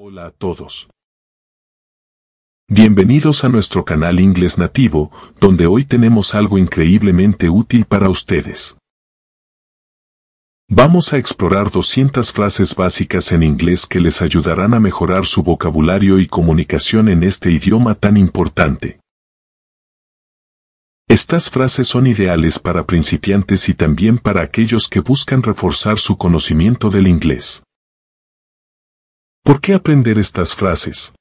Hola a todos. Bienvenidos a nuestro canal Inglés Nativo, donde hoy tenemos algo increíblemente útil para ustedes. Vamos a explorar 200 frases básicas en inglés que les ayudarán a mejorar su vocabulario y comunicación en este idioma tan importante. Estas frases son ideales para principiantes y también para aquellos que buscan reforzar su conocimiento del inglés. ¿Por qué aprender estas frases?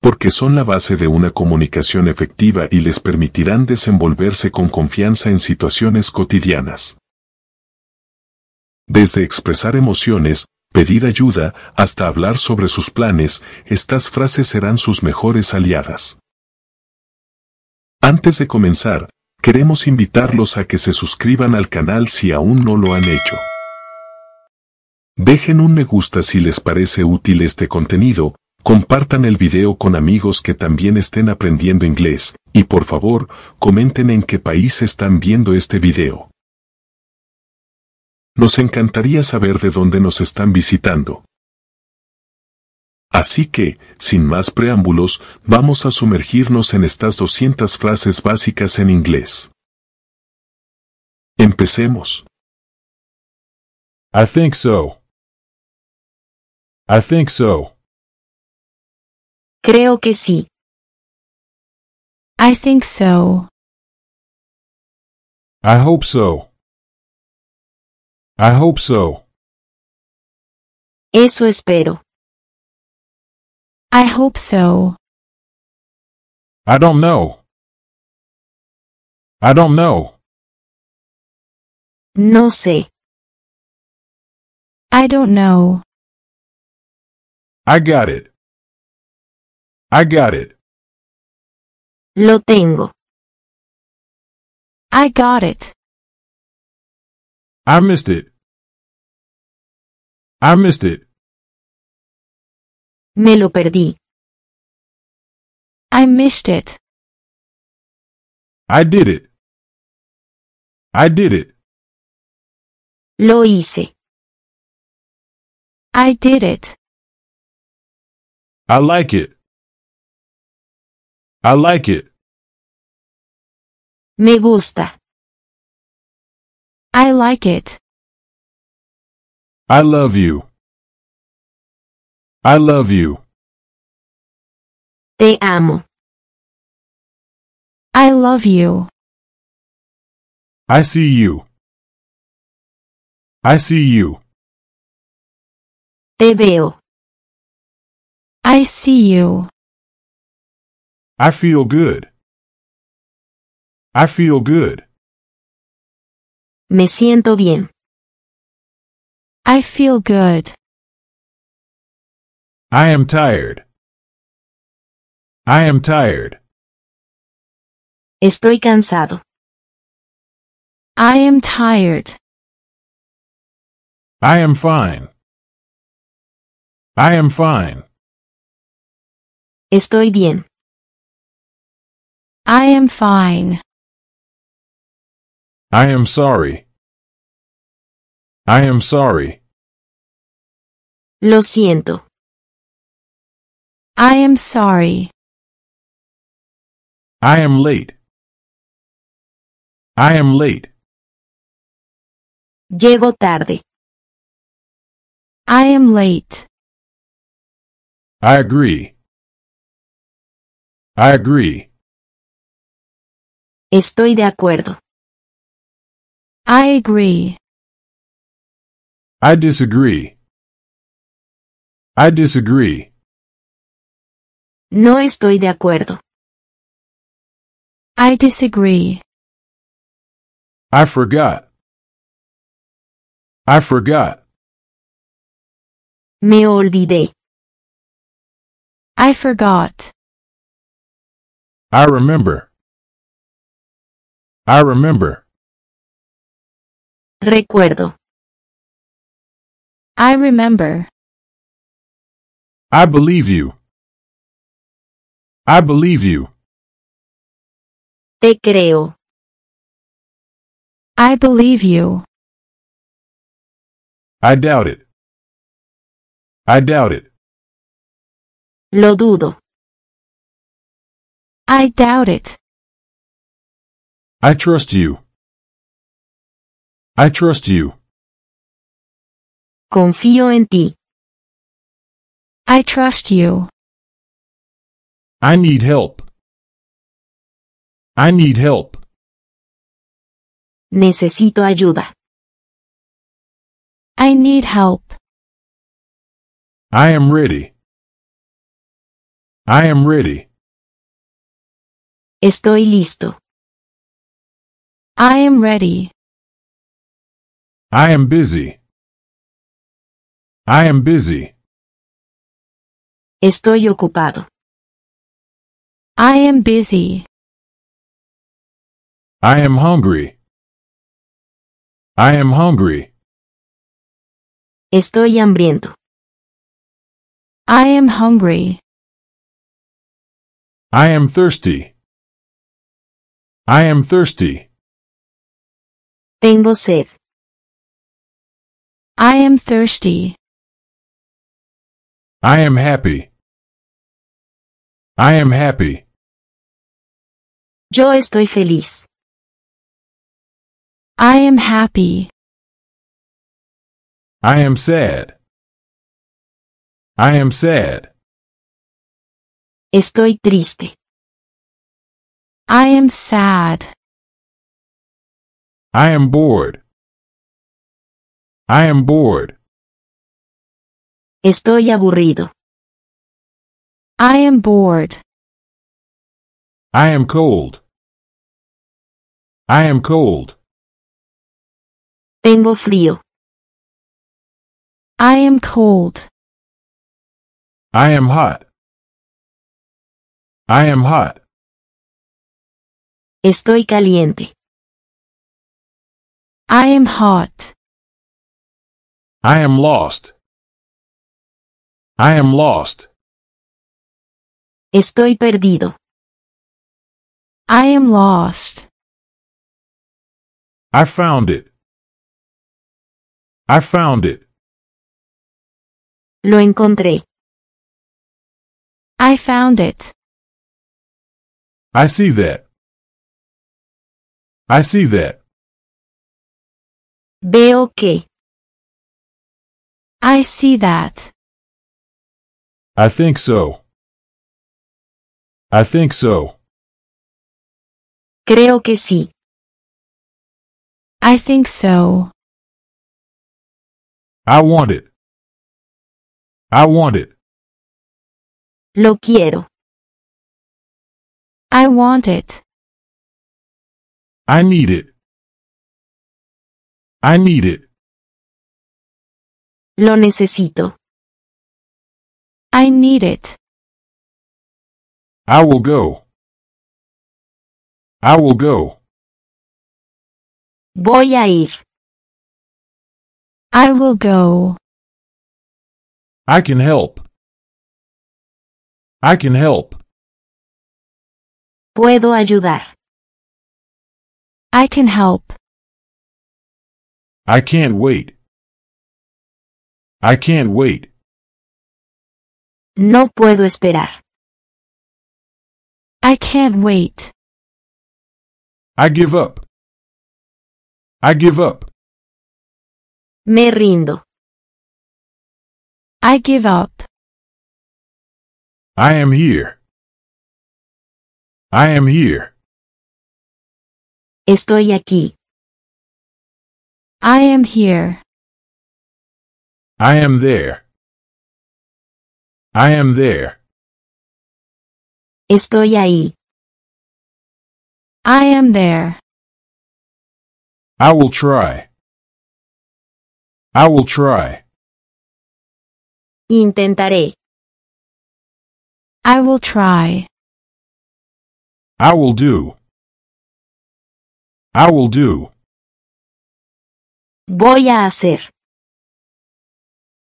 Porque son la base de una comunicación efectiva y les permitirán desenvolverse con confianza en situaciones cotidianas. Desde expresar emociones, pedir ayuda, hasta hablar sobre sus planes, estas frases serán sus mejores aliadas. Antes de comenzar, queremos invitarlos a que se suscriban al canal si aún no lo han hecho. Dejen un me gusta si les parece útil este contenido, compartan el video con amigos que también estén aprendiendo inglés, y por favor, comenten en qué país están viendo este video. Nos encantaría saber de dónde nos están visitando. Así que, sin más preámbulos, vamos a sumergirnos en estas 200 frases básicas en inglés. Empecemos. I think so. I think so. Creo que sí. I think so. I hope so. I hope so. Eso espero. I hope so. I don't know. I don't know. No sé. I don't know. I got it. I got it. Lo tengo. I got it. I missed it. I missed it. Me lo perdí. I missed it. I did it. I did it. Lo hice. I did it. I like it. I like it. Me gusta. I like it. I love you. I love you. Te amo. I love you. I see you. I see you. Te veo. I see you. I feel good. I feel good. Me siento bien. I feel good. I am tired. I am tired. Estoy cansado. I am tired. I am fine. I am fine. Estoy bien. I am fine. I am sorry. I am sorry. Lo siento. I am sorry. I am late. I am late. Llego tarde. I am late. I agree. I agree. Estoy de acuerdo. I agree. I disagree. I disagree. No estoy de acuerdo. I disagree. I forgot. I forgot. Me olvidé. I forgot. I remember. I remember. Recuerdo. I remember. I believe you. I believe you. Te creo. I believe you. I doubt it. I doubt it. Lo dudo. I doubt it. I trust you. I trust you. Confío en ti. I trust you. I need help. I need help. Necesito ayuda. I need help. I am ready. I am ready. Estoy listo. I am ready. I am busy. I am busy. Estoy ocupado. I am busy. I am hungry. I am hungry. Estoy hambriento. I am hungry. I am thirsty. I am thirsty. Tengo sed. I am thirsty. I am happy. I am happy. Yo estoy feliz. I am happy. I am sad. I am sad. Estoy triste. I am sad. I am bored. I am bored. Estoy aburrido. I am bored. I am cold. I am cold. Tengo frío. I am cold. I am hot. I am hot. Estoy caliente. I am hot. I am lost. I am lost. Estoy perdido. I am lost. I found it. I found it. Lo encontré. I found it. I see that. I see that. Veo que. I see that. I think so. I think so. Creo que sí. I think so. I want it. I want it. Lo quiero. I want it. I need it. I need it. Lo necesito. I need it. I will go. I will go. Voy a ir. I will go. I can help. I can help. Puedo ayudar. I can help. I can't wait. I can't wait. No puedo esperar. I can't wait. I give up. I give up. Me rindo. I give up. I am here. I am here. Estoy aquí. I am here. I am there. I am there. Estoy ahí. I am there. I will try. I will try. Intentaré. I will try. I will do. I will do. Voy a hacer.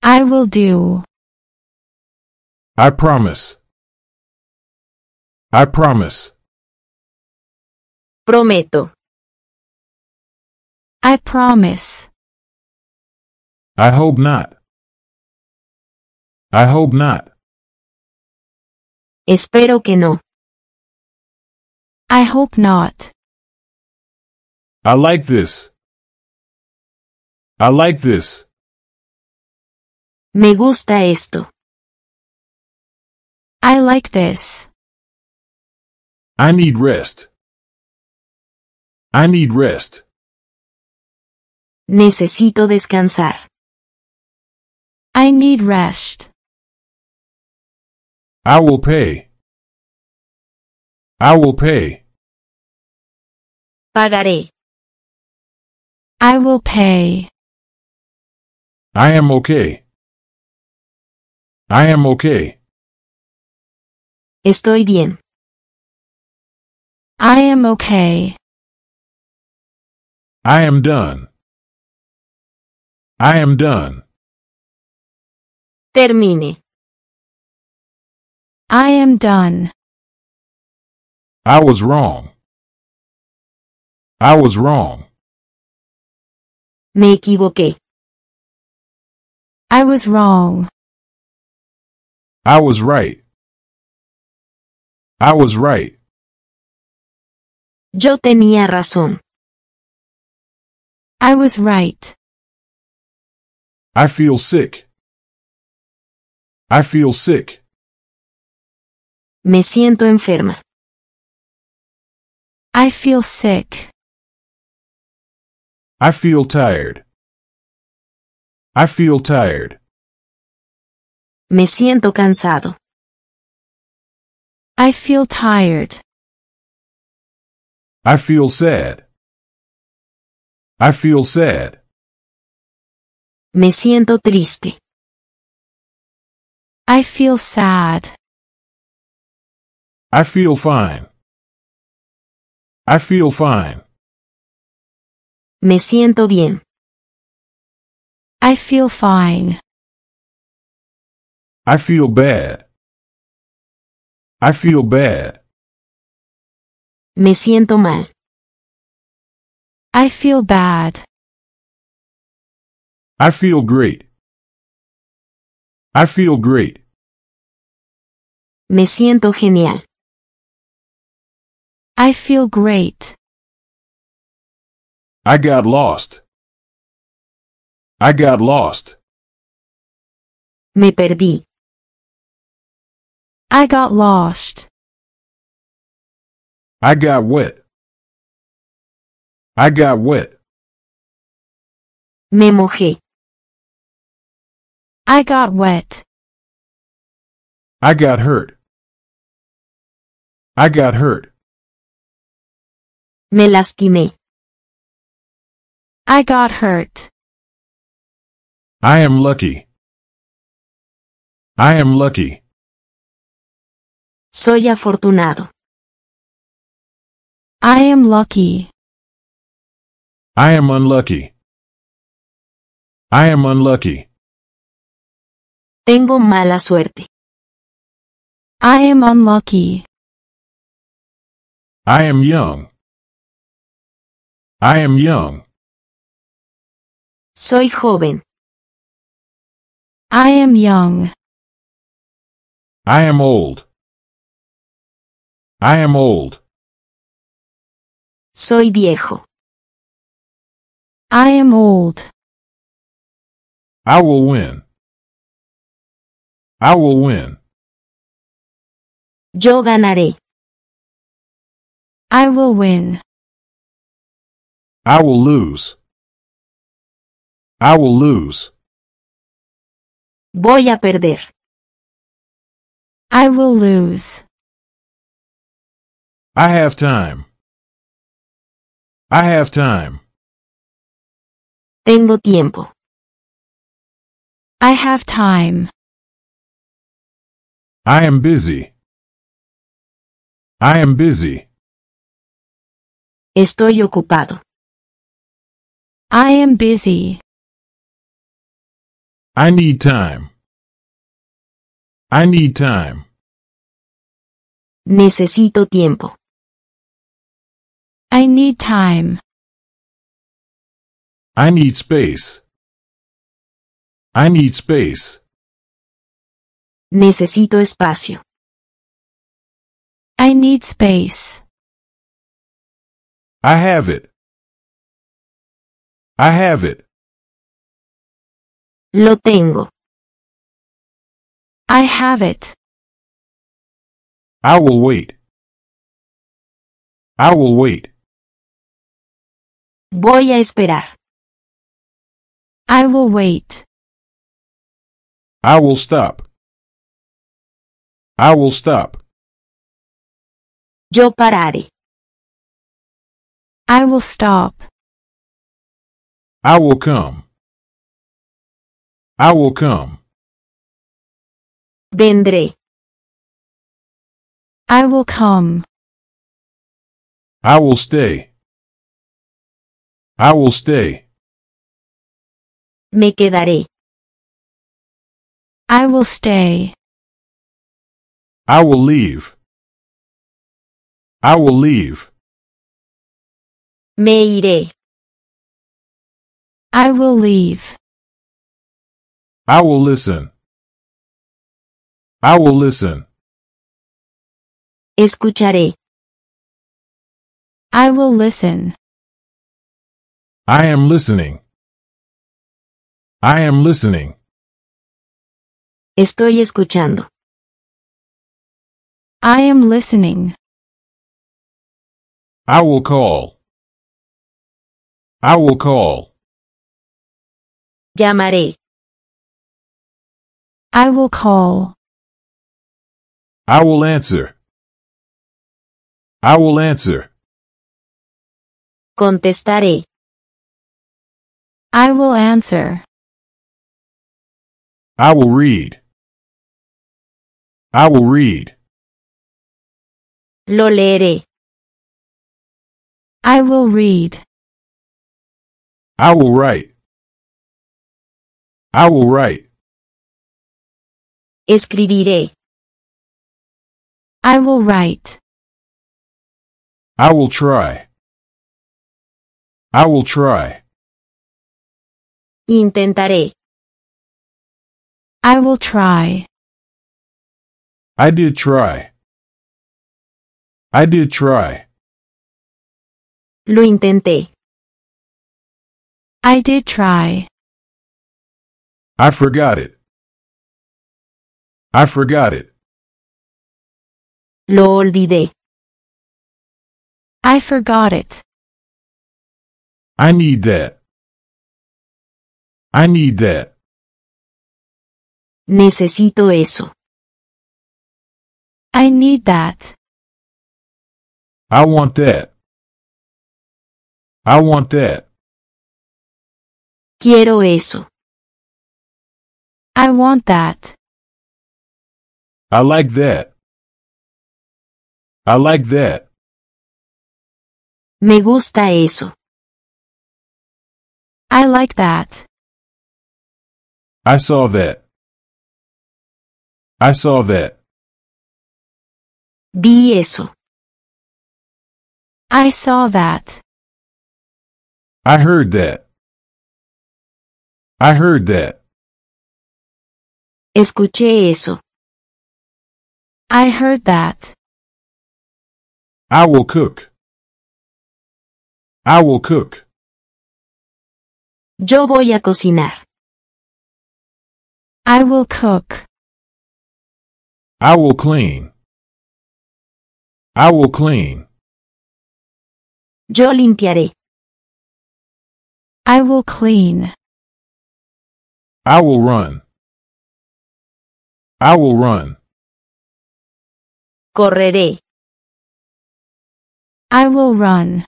I will do. I promise. I promise. Prometo. I promise. I hope not. I hope not. Espero que no. I hope not. I like this. I like this. Me gusta esto. I like this. I need rest. I need rest. Necesito descansar. I need rest. I will pay. I will pay. Pagaré. I will pay. I am okay. I am okay. Estoy bien. I am okay. I am done. I am done. Termine. I am done. I was wrong. I was wrong. Me equivoqué. I was wrong. I was right. I was right. Yo tenía razón. I was right. I feel sick. I feel sick. Me siento enferma. I feel sick. I feel tired. I feel tired. Me siento cansado. I feel tired. I feel sad. I feel sad. Me siento triste. I feel sad. I feel fine. I feel fine. Me siento bien. I feel fine. I feel bad. I feel bad. Me siento mal. I feel bad. I feel great. I feel great. Me siento genial. I feel great. I got lost. I got lost. Me perdí. I got lost. I got wet. I got wet. Me mojé. I got wet. I got hurt. I got hurt. Me lastimé. I got hurt. I am lucky. I am lucky. Soy afortunado. I am lucky. I am unlucky. I am unlucky. Tengo mala suerte. I am unlucky. I am young. I am young. Soy joven. I am young. I am old. I am old. Soy viejo. I am old. I will win. I will win. Yo ganaré. I will win. I will lose. I will lose. Voy a perder. I will lose. I have time. I have time. Tengo tiempo. I have time. I am busy. I am busy. Estoy ocupado. I am busy. I need time. I need time. Necesito tiempo. I need time. I need space. I need space. Necesito espacio. I need space. I have it. I have it. Lo tengo. I have it. I will wait. I will wait. Voy a esperar. I will wait. I will stop. I will stop. Yo pararé. I will stop. I will come. I will come. Vendré. I will come. I will stay. I will stay. Me quedaré. I will stay. I will leave. I will leave. Me iré. I will leave. I will listen. I will listen. Escucharé. I will listen. I am listening. I am listening. Estoy escuchando. I am listening. I will call. I will call. Llamaré. I will call. I will answer. I will answer. Contestaré. I will answer. I will read. I will read. Lo leeré. I will read. I will write. I will write. Escribiré. I will write. I will try. I will try. Intentaré. I will try. I did try. I did try. Lo intenté. I did try. I forgot it. I forgot it. Lo olvidé. I forgot it. I need that. I need that. Necesito eso. I need that. I want that. I want that. Quiero eso. I want that. I like that. I like that. Me gusta eso. I like that. I saw that. I saw that. Vi eso. I saw that. I heard that. I heard that. Escuché eso. I heard that. I will cook. I will cook. Yo voy a cocinar. I will cook. I will clean. I will clean. Yo limpiaré. I will clean. I will run. I will run. Correré. I will run.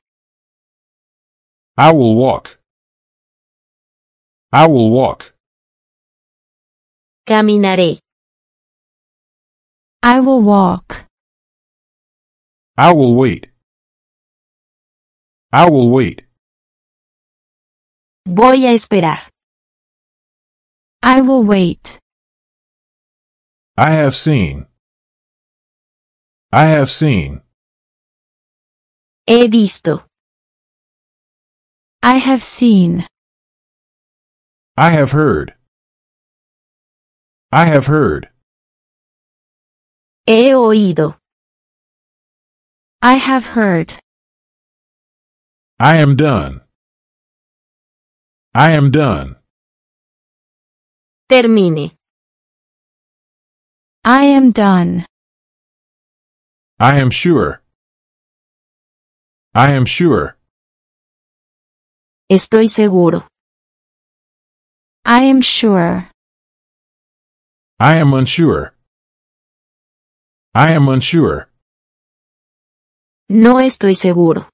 I will walk. I will walk. Caminaré. I will walk. I will wait. I will wait. Voy a esperar. I will wait. I have seen. I have seen. He visto. I have seen. I have heard. I have heard. He oído. I have heard. I am done. I am done. Termine. I am done. I am sure. I am sure. Estoy seguro. I am sure. I am unsure. I am unsure. No estoy seguro.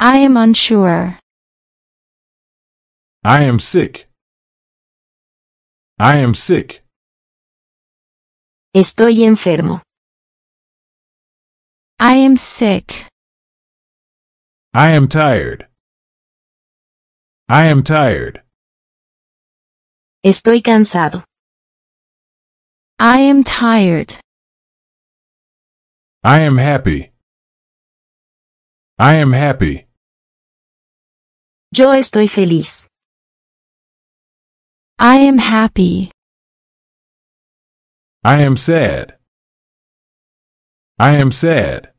I am unsure. I am sick. I am sick. Estoy enfermo. I am sick. I am tired. I am tired. Estoy cansado. I am tired. I am happy. I am happy. Yo estoy feliz. I am happy. I am sad. I am sad.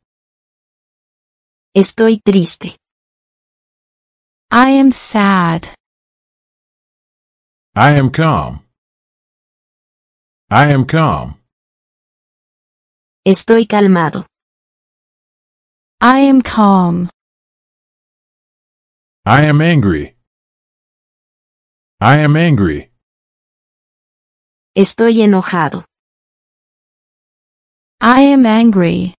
Estoy triste. I am sad. I am calm. I am calm. Estoy calmado. I am calm. I am angry. I am angry. Estoy enojado. I am angry.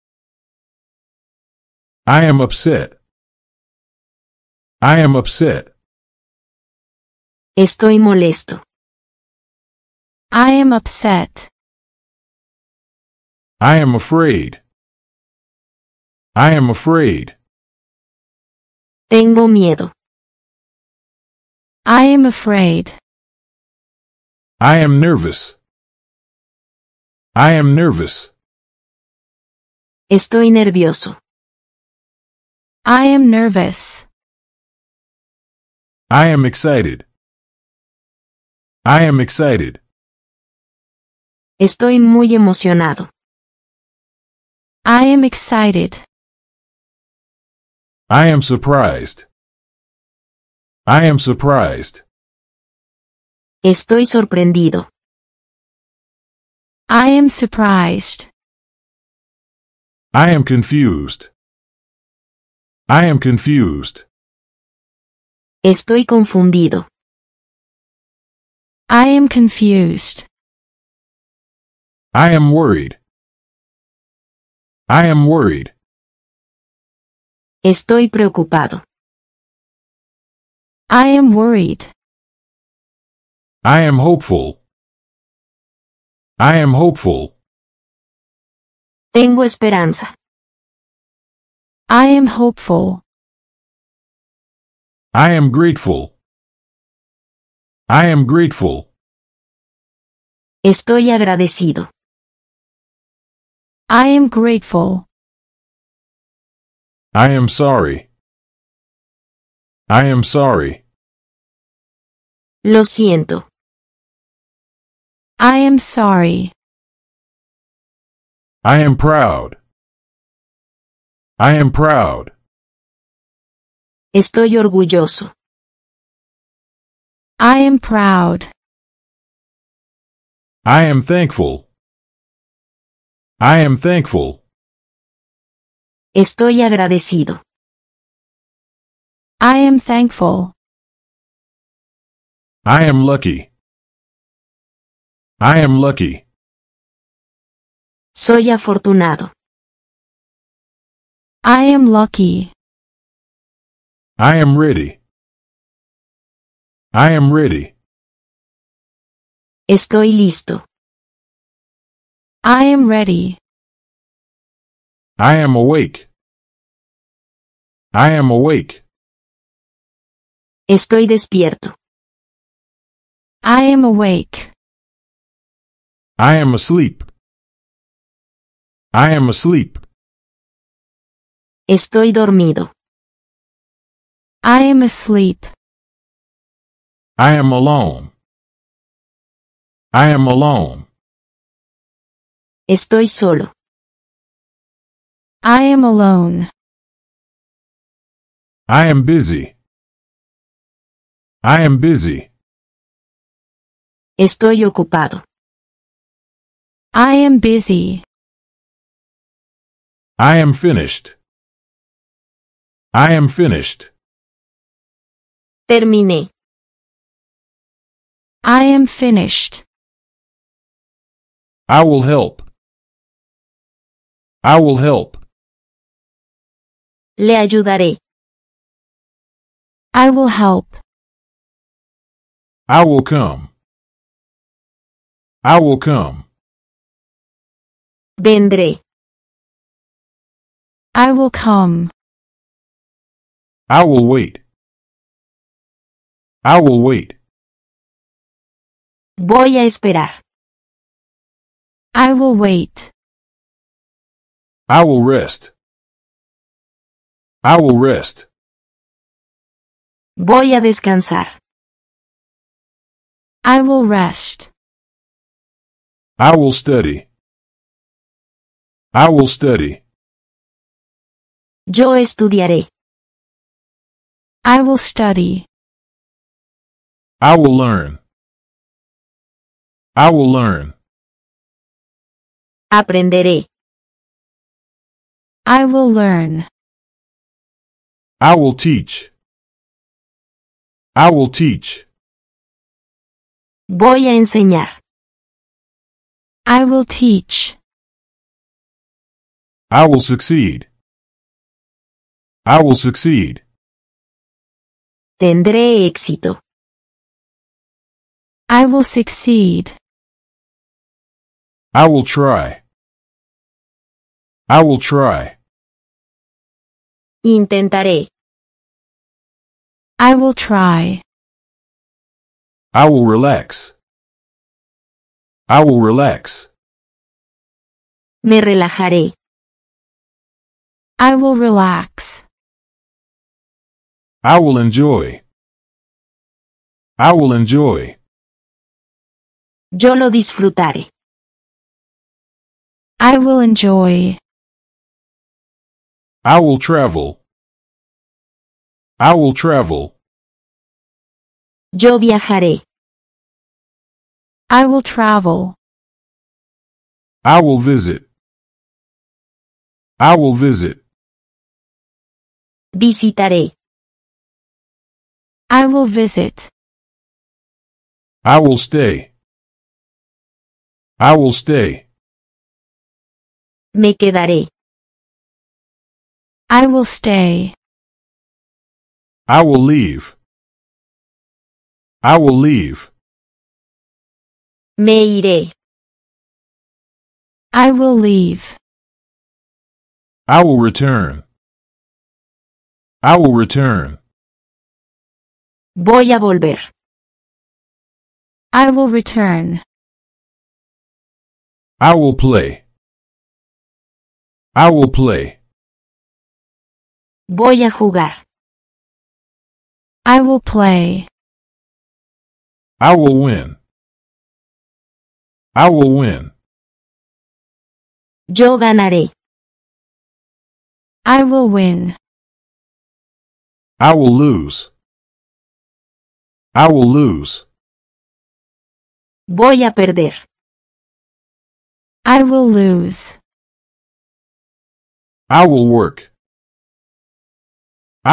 I am upset. I am upset. Estoy molesto. I am upset. I am afraid. I am afraid. Tengo miedo. I am afraid. I am nervous. I am nervous. Estoy nervioso. I am nervous. I am excited. I am excited. Estoy muy emocionado. I am excited. I am surprised. I am surprised. Estoy sorprendido. I am surprised. I am confused. I am confused. Estoy confundido. I am confused. I am worried. I am worried. Estoy preocupado. I am worried. I am hopeful. I am hopeful. Tengo esperanza. I am hopeful. I am grateful. I am grateful. Estoy agradecido. I am grateful. I am sorry. I am sorry. Lo siento. I am sorry. I am proud. I am proud. Estoy orgulloso. I am proud. I am thankful. I am thankful. Estoy agradecido. I am thankful. I am lucky. I am lucky. Soy afortunado. I am lucky. I am ready. I am ready. Estoy listo. I am ready. I am awake. I am awake. Estoy despierto. I am awake. I am asleep. I am asleep. Estoy dormido. I am asleep. I am alone. I am alone. Estoy solo. I am alone. I am busy. I am busy. Estoy ocupado. I am busy. I am finished. I am finished. Terminé. I am finished. I will help. I will help. Le ayudaré. I will help. I will come. I will come. Vendré. I will come. I will wait. I will wait. Voy a esperar. I will wait. I will rest. I will rest. Voy a descansar. I will rest. I will study. I will study. Yo estudiaré. I will study. I will learn. I will learn. Aprenderé. I will learn. I will teach. I will teach. Voy a enseñar. I will teach. I will succeed. I will succeed. Tendré éxito. I will succeed. I will try. I will try. Intentaré. I will try. I will relax. I will relax. Me relajaré. I will relax. I will enjoy. I will enjoy. Yo lo disfrutaré. I will enjoy. I will travel. I will travel. Yo viajaré. I will travel. I will visit. I will visit. Visitaré. I will visit. I will stay. I will stay. Me quedaré. I will stay. I will leave. I will leave. Me iré. I will leave. I will return. I will return. Voy a volver. I will return. I will play. I will play. Voy a jugar. I will play. I will win. I will win. Yo ganaré. I will win. I will lose. I will lose. Voy a perder. I will lose. I will work.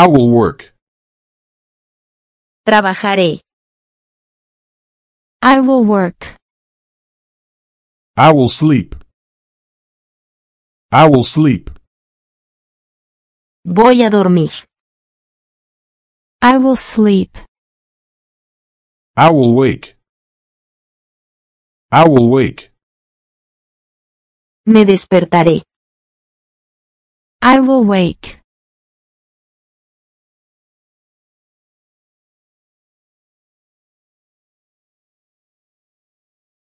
I will work. Trabajaré. I will work. I will sleep. I will sleep. Voy a dormir. I will sleep. I will wake. I will wake. Me despertaré. I will wake.